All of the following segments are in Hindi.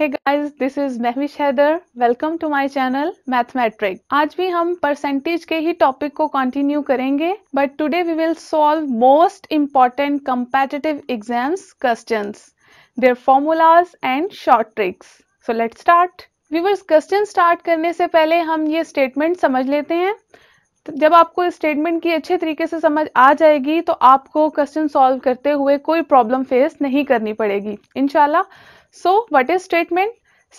Hey guys this is Mahvish Haider welcome to my channel math metric आज भी हम परसेंटेज के ही टॉपिक को कंटिन्यू करेंगे but today we will solve most important competitive exams question their formulas and short tricks so let start viewers question start करने से पहले हम ये स्टेटमेंट समझ लेते हैं जब आपको इस स्टेटमेंट की अच्छे तरीके से समझ आ जाएगी तो आपको क्वेश्चन सॉल्व करते हुए कोई प्रॉब्लम फेस नहीं करनी पड़ेगी इनशाला so what is statement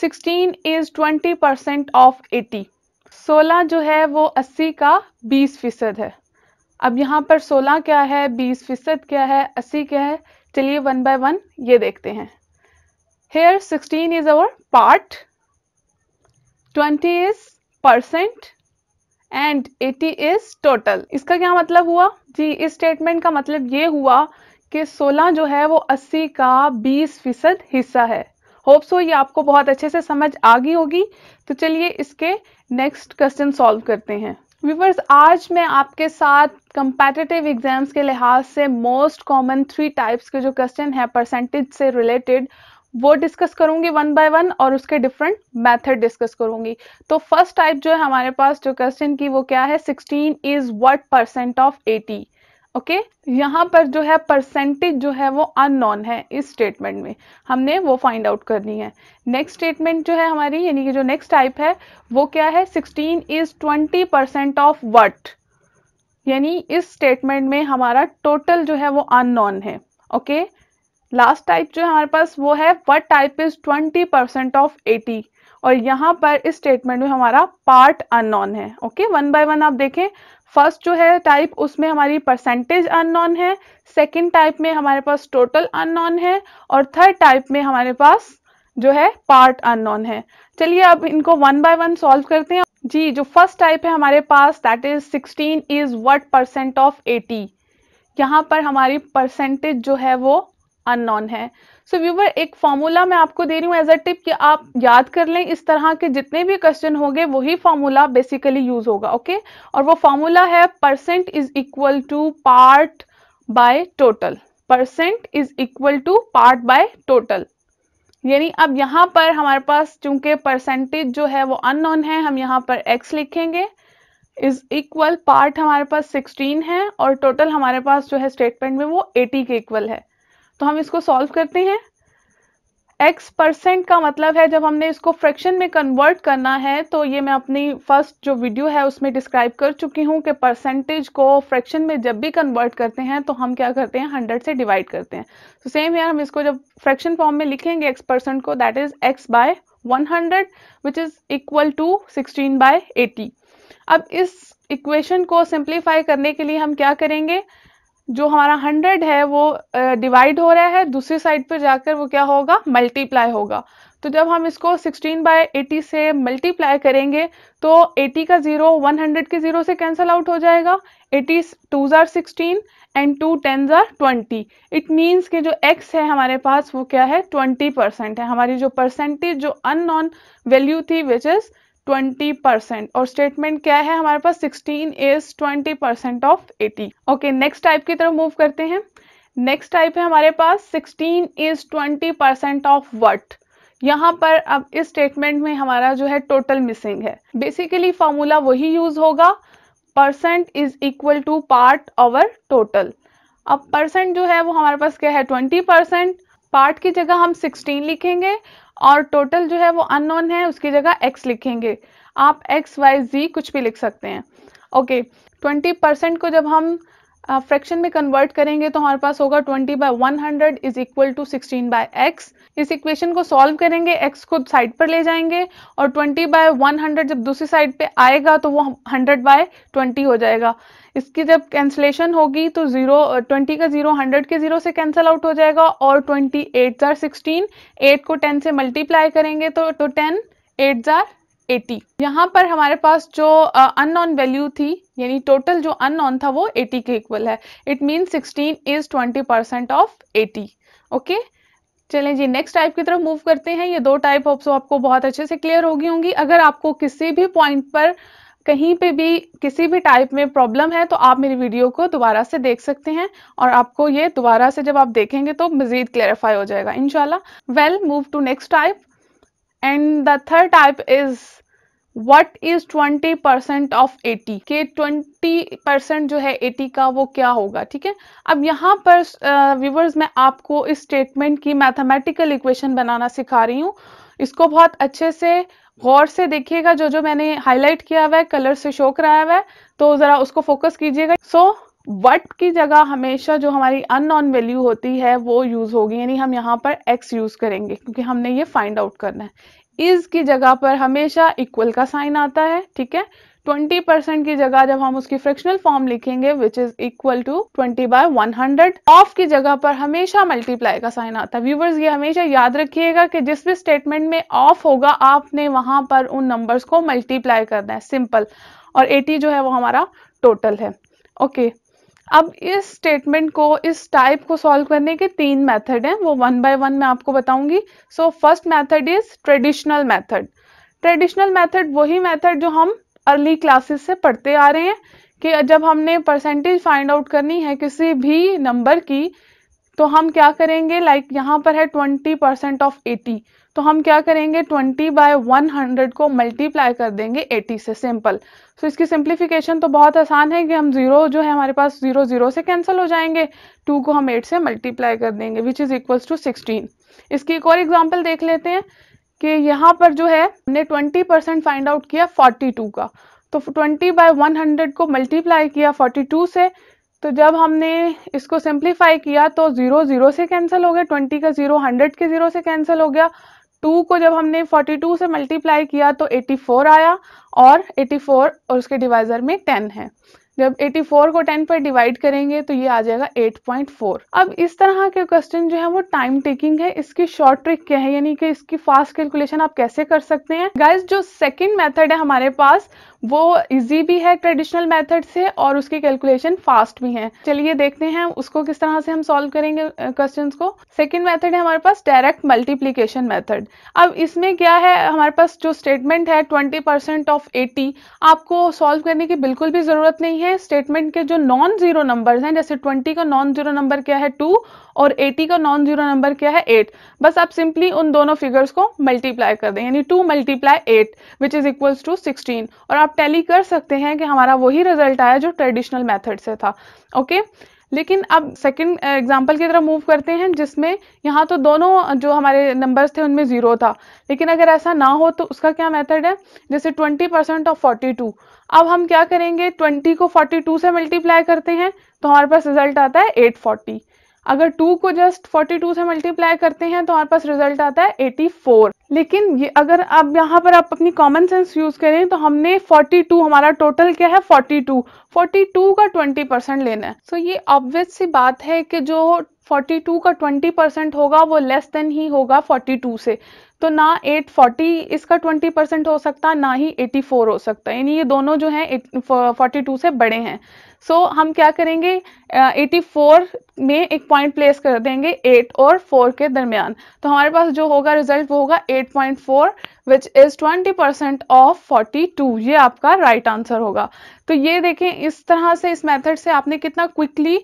16 is 20 percent of 80. 16 जो है वो 80 का 20 फीसद है अब यहाँ पर 16 क्या है 20 फीसद क्या है 80 क्या है चलिए वन बाय वन ये देखते हैं here 16 is our part 20 is percent and 80 is total इसका क्या मतलब हुआ जी इस स्टेटमेंट का मतलब ये हुआ कि 16 जो है वो 80 का 20 फीसद हिस्सा है होप सो ये आपको बहुत अच्छे से समझ आ गई होगी तो चलिए इसके नेक्स्ट क्वेश्चन सॉल्व करते हैं व्यूवर्स आज मैं आपके साथ कंपेटेटिव एग्जाम्स के लिहाज से मोस्ट कॉमन थ्री टाइप्स के जो क्वेश्चन है परसेंटेज से रिलेटेड वो डिस्कस करूंगी वन बाय वन और उसके डिफरेंट मेथड डिस्कस करूंगी तो फर्स्ट टाइप जो है हमारे पास जो क्वेश्चन की वो क्या है sixteen is what percent of eighty okay okay? यहाँ पर जो है परसेंटेज जो है वो अननोन है इस स्टेटमेंट में हमने वो फाइंड आउट करनी है नेक्स्ट स्टेटमेंट जो है हमारी यानी कि जो नेक्स्ट टाइप है वो क्या है 16 इज 20 परसेंट ऑफ वट यानी इस स्टेटमेंट में हमारा टोटल जो है वो अननोन है ओके लास्ट टाइप जो है हमारे पास वो है what type is twenty percent of eighty और यहाँ पर इस स्टेटमेंट में हमारा पार्ट अननोन है ओके वन बाय वन आप देखें फर्स्ट जो है टाइप उसमें हमारी परसेंटेज अननोन है सेकंड टाइप में हमारे पास टोटल अननोन है और थर्ड टाइप में हमारे पास जो है पार्ट अननोन है चलिए अब इनको वन बाय वन सॉल्व करते हैं जी जो फर्स्ट टाइप है हमारे पास that is sixteen is what percent of eighty यहाँ पर हमारी परसेंटेज जो है वो अननोन है सो so, व्यूवर एक फॉर्मूला मैं आपको दे रही हूँ एज अ टिप कि आप याद कर लें इस तरह के जितने भी क्वेश्चन होंगे वही फॉर्मूला बेसिकली यूज होगा ओके okay? और वो फॉर्मूला है percent is equal to part by total percent is equal to part by total यानी अब यहाँ पर हमारे पास चूंकि परसेंटेज जो है वो अननोन है हम यहाँ पर एक्स लिखेंगे इज इक्वल पार्ट हमारे पास 16 है और टोटल हमारे पास जो है स्टेटमेंट में वो 80 के इक्वल है तो हम इसको सॉल्व करते हैं x परसेंट का मतलब है जब हमने इसको फ्रैक्शन में कन्वर्ट करना है तो ये मैं अपनी फर्स्ट जो वीडियो है उसमें डिस्क्राइब कर चुकी हूँ कि परसेंटेज को फ्रैक्शन में जब भी कन्वर्ट करते हैं तो हम क्या करते हैं हंड्रेड से डिवाइड करते हैं तो सेम यार हम इसको जब फ्रैक्शन फॉर्म में लिखेंगे एक्स परसेंट को that is x by one hundred which is equal to sixteen by eighty अब इस इक्वेशन को सिंप्लीफाई करने के लिए हम क्या करेंगे जो हमारा हंड्रेड है वो डिवाइड uh, हो रहा है दूसरी साइड पर जाकर वो क्या होगा मल्टीप्लाई होगा तो जब हम इसको 16 बाय 80 से मल्टीप्लाई करेंगे तो 80 का ज़ीरो 100 के ज़ीरो से कैंसिल आउट हो जाएगा 80 टू ज़ार सिक्सटीन एंड टू टेन ज़ार ट्वेंटी इट मीन्स के जो एक्स है हमारे पास वो क्या है 20 परसेंट है हमारी जो परसेंटेज जो अन वैल्यू थी विच इज़ ट्वेंटी परसेंट और स्टेटमेंट क्या है हमारे पास sixteen is twenty percent of eighty okay next type की तरफ मूव करते हैं नेक्स्ट टाइप है हमारे पास sixteen is twenty percent of what यहाँ पर अब इस स्टेटमेंट में हमारा जो है टोटल मिसिंग है बेसिकली फॉर्मूला वही यूज होगा percent is equal to part over total अब परसेंट जो है वो हमारे पास क्या है ट्वेंटी परसेंट पार्ट की जगह हम 16 लिखेंगे और टोटल जो है वो अननोन है उसकी जगह x लिखेंगे आप x y z कुछ भी लिख सकते हैं ओके okay, 20 परसेंट को जब हम फ्रैक्शन में कन्वर्ट करेंगे तो हमारे पास होगा 20 by 100 is equal to 16 by x इस इक्वेशन को सॉल्व करेंगे x को साइड पर ले जाएंगे और 20 बाय 100 जब दूसरी साइड पे आएगा तो वो 100 बाय 20 हो जाएगा इसकी जब कैंसलेशन होगी तो जीरो ट्वेंटी का जीरो हंड्रेड के जीरो से कैंसिल आउट हो जाएगा और ट्वेंटी एट जार सिक्सटीन एट को टेन से मल्टीप्लाई करेंगे तो टेन तो एट जार एटी यहाँ पर हमारे पास जो अननोन वैल्यू थी यानी टोटल जो अननोन था वो एटी के इक्वल है it mean sixteen is twenty percent of eighty okay चलें जी नेक्स्ट टाइप की तरफ मूव करते हैं ये दो टाइप ऑप्सो आपको बहुत अच्छे से क्लियर होगी होंगी अगर आपको किसी भी पॉइंट पर कहीं पे भी किसी भी टाइप में प्रॉब्लम है तो आप मेरी वीडियो को दोबारा से देख सकते हैं और आपको ये दोबारा से जब आप देखेंगे तो मज़ीद क्लेरिफाई हो जाएगा इनशाला well move to next type and the third type is what is twenty percent of eighty के ट्वेंटी परसेंट जो है एटी का वो क्या होगा ठीक है अब यहाँ पर व्यूवर्स uh, मैं आपको इस स्टेटमेंट की मैथमेटिकल इक्वेशन बनाना सिखा रही हूँ इसको बहुत अच्छे से गौर से देखिएगा जो जो मैंने हाईलाइट किया हुआ है कलर से शो कराया हुआ है तो ज़रा उसको फोकस कीजिएगा सो so, वट की जगह हमेशा जो हमारी अननॉन वैल्यू होती है वो यूज़ होगी यानी हम यहाँ पर एक्स यूज़ करेंगे क्योंकि हमने ये फाइंड आउट करना है इज की जगह पर हमेशा इक्वल का साइन आता है ठीक है 20 परसेंट की जगह जब हम उसकी फ्रिक्शनल फॉर्म लिखेंगे which is equal to 20 by 100 of की जगह पर हमेशा मल्टीप्लाई का साइन आता है व्यूवर्स ये हमेशा याद रखिएगा कि जिस भी स्टेटमेंट में ऑफ होगा आपने वहां पर उन नंबर्स को मल्टीप्लाई करना है सिंपल और 80 जो है वो हमारा टोटल है ओके okay. अब इस स्टेटमेंट को इस टाइप को सॉल्व करने के तीन मेथड हैं वो वन बाय वन मैं आपको बताऊंगी so first method is traditional method traditional method वही मेथड जो हम अर्ली क्लासेस से पढ़ते आ रहे हैं कि जब हमने परसेंटेज फाइंड आउट करनी है किसी भी नंबर की तो हम क्या करेंगे लाइक like यहाँ पर है ट्वेंटी परसेंट ऑफ एटी तो हम क्या करेंगे ट्वेंटी बाय वन हंड्रेड को मल्टीप्लाई कर देंगे एटी से सिंपल सो so, इसकी सिंप्लीफिकेशन तो बहुत आसान है कि हम जीरो जो है हमारे पास जीरो जीरो से कैंसिल हो जाएंगे टू को हम एट से मल्टीप्लाई कर देंगे which is equals to sixteen इसकी एक और एग्जाम्पल देख लेते हैं कि यहाँ पर जो है हमने ट्वेंटी परसेंट फाइंड आउट किया फोर्टी टू का तो ट्वेंटी बाय वन हंड्रेड को मल्टीप्लाई किया फोर्टी टू से तो जब हमने इसको सिंप्लीफाई किया तो ज़ीरो ज़ीरो से कैंसिल हो गया ट्वेंटी का ज़ीरो हंड्रेड के ज़ीरो से कैंसिल हो गया टू को जब हमने फोर्टी टू से मल्टीप्लाई किया तो एटी फोर आया और एटी फोर और उसके डिवाइज़र में टेन है जब 84 को 10 पर डिवाइड करेंगे तो ये आ जाएगा 8.4 अब इस तरह के क्वेश्चन जो है वो टाइम टेकिंग है इसकी शॉर्ट ट्रिक क्या है यानी कि इसकी फास्ट कैलकुलेशन आप कैसे कर सकते हैं गाइज जो सेकेंड मेथड है हमारे पास वो इजी भी है ट्रेडिशनल मेथड से और उसकी कैलकुलेशन फास्ट भी है चलिए देखते हैं उसको किस तरह से हम सॉल्व करेंगे क्वेश्चन को सेकेंड मैथड है हमारे पास डायरेक्ट मल्टीप्लीकेशन मैथड अब इसमें क्या है हमारे पास जो स्टेटमेंट है ट्वेंटी परसेंट ऑफ एटी आपको सोल्व करने की बिल्कुल भी जरूरत नहीं है स्टेटमेंट के जो नॉन जीरो नंबर्स हैं जैसे 20 का नॉन जीरो नंबर क्या है 2 और 80 का नॉन जीरो नंबर क्या है 8 बस आप सिंपली उन दोनों फिगर्स को मल्टीप्लाई कर दें यानी 2 multiply eight which is equals to 16 और आप टैली कर सकते हैं कि हमारा वही रिजल्ट आया जो ट्रेडिशनल मैथड से था ओके okay? लेकिन अब सेकंड एग्जांपल की तरफ मूव करते हैं जिसमें यहाँ तो दोनों जो हमारे नंबर्स थे उनमें ज़ीरो था लेकिन अगर ऐसा ना हो तो उसका क्या मेथड है जैसे 20 परसेंट ऑफ 42 अब हम क्या करेंगे 20 को 42 से मल्टीप्लाई करते हैं तो हमारे पास रिजल्ट आता है 840 अगर 2 को जस्ट 42 से मल्टीप्लाई करते हैं तो हमारे पास रिजल्ट आता है 84 लेकिन ये अगर आप यहाँ पर आप अपनी कॉमन सेंस यूज़ करें तो हमने 42 हमारा टोटल क्या है 42 42 का 20 परसेंट लेना है सो so ये ऑब्वियस सी बात है कि जो 42 का 20 परसेंट होगा वो लेस देन ही होगा 42 से तो ना 840 इसका 20 परसेंट हो सकता ना ही 84 हो सकता यानी ये दोनों जो हैं 42 से बड़े हैं सो so, हम क्या करेंगे uh, 84 में एक पॉइंट प्लेस कर देंगे 8 और 4 के दरमियान तो हमारे पास जो होगा रिजल्ट वो होगा 8.4 विच इज 20 परसेंट ऑफ 42 ये आपका राइट right आंसर होगा तो ये देखें इस तरह से इस मेथड से आपने कितना क्विकली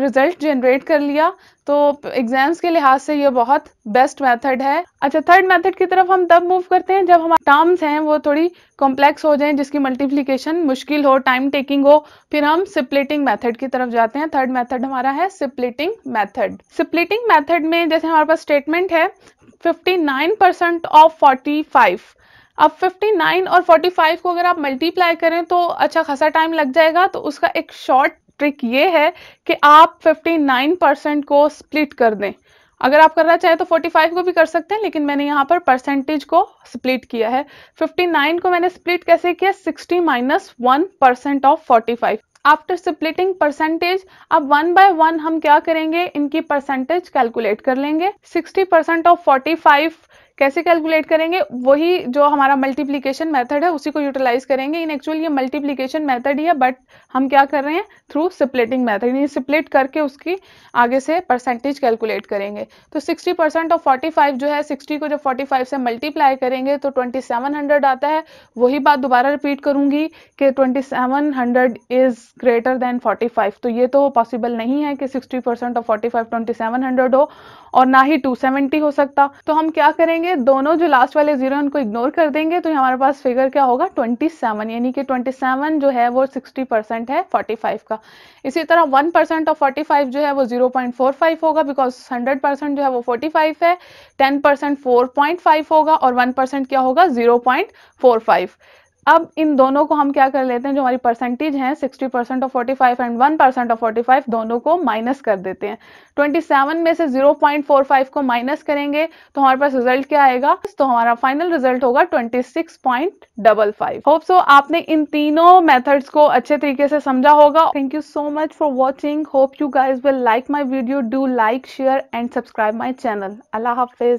रिजल्ट जनरेट कर लिया तो एग्जाम्स के लिहाज से ये बहुत बेस्ट मेथड है अच्छा थर्ड मेथड की तरफ हम तब मूव करते हैं जब हमारे टर्म्स हैं वो थोड़ी कॉम्प्लेक्स हो जाएं जिसकी मल्टीप्लिकेशन मुश्किल हो टाइम टेकिंग हो फिर हम सिप्लेटिंग मेथड की तरफ जाते हैं थर्ड मेथड हमारा है सिप्लेटिंग मेथड सिप्लेटिंग मेथड में जैसे हमारे पास स्टेटमेंट है 59 परसेंट ऑफ 45 अब 59 और 45 को अगर आप मल्टीप्लाई करें तो अच्छा खासा टाइम लग जाएगा तो उसका एक शॉर्ट ट्रिक ये है कि आप 59 परसेंट को स्प्लिट कर दें अगर आप करना चाहें तो 45 को भी कर सकते हैं लेकिन मैंने यहाँ पर परसेंटेज को स्प्लिट किया है 59 को मैंने स्प्लिट कैसे किया 60 minus one percent of 45 after splitting percentage अब वन बाय वन हम क्या करेंगे इनकी परसेंटेज कैलकुलेट कर लेंगे sixty percent of forty five कैसे कैलकुलेट करेंगे वही जो हमारा मल्टीप्लीकेशन मेथड है उसी को यूटिलाइज करेंगे इन एक्चुअल ये मल्टीप्लीकेशन मेथड ही है बट हम क्या कर रहे हैं थ्रू सिप्लेटिंग मैथड यानी सिप्लेट करके उसकी आगे से परसेंटेज कैलकुलेट करेंगे तो 60 परसेंट ऑफ फाइव जो है 60 को जब 45 से मल्टीप्लाई करेंगे तो 2700 आता है वही बात दोबारा रिपीट करूंगी कि 2700 इज ग्रेटर देन 45 तो ये तो पॉसिबल नहीं है कि 60 परसेंट ऑफ 45 2700 हो और ना ही 270 हो सकता तो हम क्या करेंगे दोनों जो लास्ट वाले जीरो उनको इग्नोर कर देंगे तो हमारे पास फिगर क्या होगा 27 यानी कि 27 जो है वो 60 परसेंट है 45 का इसी तरह 1 परसेंट ऑफ 45 जो है वो 0.45 होगा बिकॉज 100 परसेंट जो है वो 45 है 10 परसेंट फाइव होगा और 1 परसेंट क्या होगा 0.45 अब इन दोनों को हम क्या कर लेते हैं जो हमारी परसेंटेज है 60 percent of 45 and 1 percent of 45 दोनों को माइनस कर देते हैं 27 में से 0.45 को माइनस करेंगे तो हमारे पास रिजल्ट क्या आएगा तो हमारा फाइनल रिजल्ट होगा 26.55 होप सो आपने इन तीनों मेथड्स को अच्छे तरीके से समझा होगा thank you so much for watching hope you guys will like my video do like share and subscribe my channel अल्लाह हाफिज